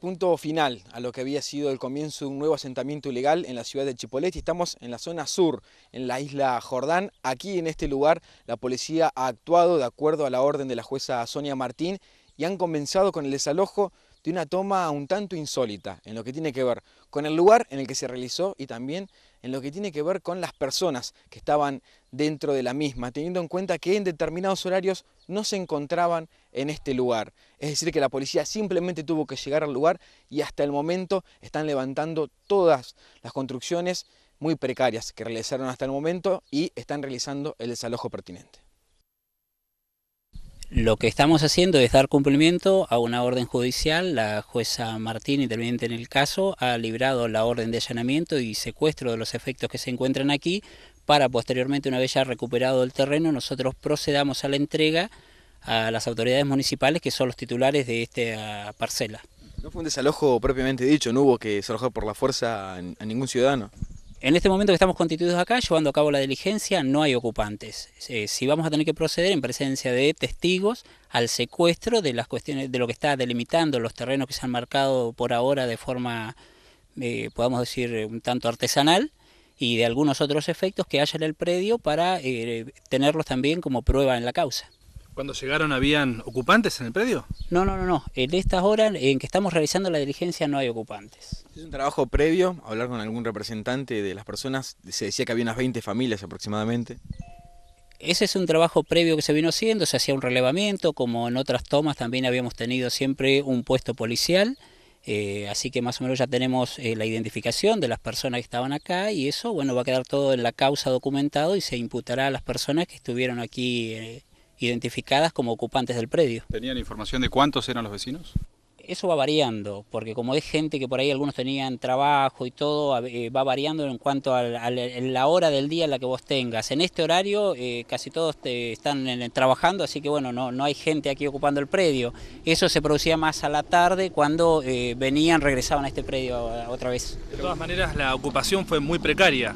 punto final a lo que había sido el comienzo de un nuevo asentamiento ilegal en la ciudad de Chipolete. Estamos en la zona sur, en la isla Jordán. Aquí en este lugar la policía ha actuado de acuerdo a la orden de la jueza Sonia Martín y han comenzado con el desalojo de una toma un tanto insólita en lo que tiene que ver con el lugar en el que se realizó y también en lo que tiene que ver con las personas que estaban dentro de la misma, teniendo en cuenta que en determinados horarios no se encontraban en este lugar. Es decir, que la policía simplemente tuvo que llegar al lugar y hasta el momento están levantando todas las construcciones muy precarias que realizaron hasta el momento y están realizando el desalojo pertinente. Lo que estamos haciendo es dar cumplimiento a una orden judicial. La jueza Martín, interviniente en el caso, ha librado la orden de allanamiento y secuestro de los efectos que se encuentran aquí para posteriormente, una vez ya recuperado el terreno, nosotros procedamos a la entrega a las autoridades municipales que son los titulares de esta parcela. No fue un desalojo propiamente dicho, no hubo que desalojar por la fuerza a ningún ciudadano. En este momento que estamos constituidos acá, llevando a cabo la diligencia, no hay ocupantes. Eh, si vamos a tener que proceder en presencia de testigos al secuestro de las cuestiones de lo que está delimitando los terrenos que se han marcado por ahora de forma, eh, podemos decir, un tanto artesanal y de algunos otros efectos que haya en el predio para eh, tenerlos también como prueba en la causa. ¿Cuando llegaron habían ocupantes en el predio? No, no, no, no. En estas horas en que estamos realizando la diligencia no hay ocupantes. Es un trabajo previo, hablar con algún representante de las personas, se decía que había unas 20 familias aproximadamente. Ese es un trabajo previo que se vino haciendo, se hacía un relevamiento, como en otras tomas también habíamos tenido siempre un puesto policial, eh, así que más o menos ya tenemos eh, la identificación de las personas que estaban acá y eso, bueno, va a quedar todo en la causa documentado y se imputará a las personas que estuvieron aquí. Eh, identificadas como ocupantes del predio. ¿Tenían información de cuántos eran los vecinos? Eso va variando, porque como es gente que por ahí algunos tenían trabajo y todo, eh, va variando en cuanto a, la, hora del día en la que vos tengas. En este horario eh, casi todos están trabajando, así que bueno, no, no hay gente aquí ocupando el predio. Eso se producía más a la tarde cuando eh, venían, regresaban a este predio otra vez. De todas maneras, la ocupación fue muy precaria.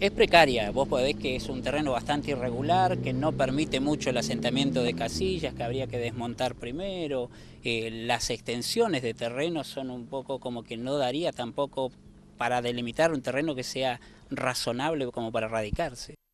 Es precaria, vos podés que es un terreno bastante irregular, que no permite mucho el asentamiento de casillas, que habría que desmontar primero, eh, las extensiones de terreno son un poco como que no daría tampoco para delimitar un terreno que sea razonable como para radicarse.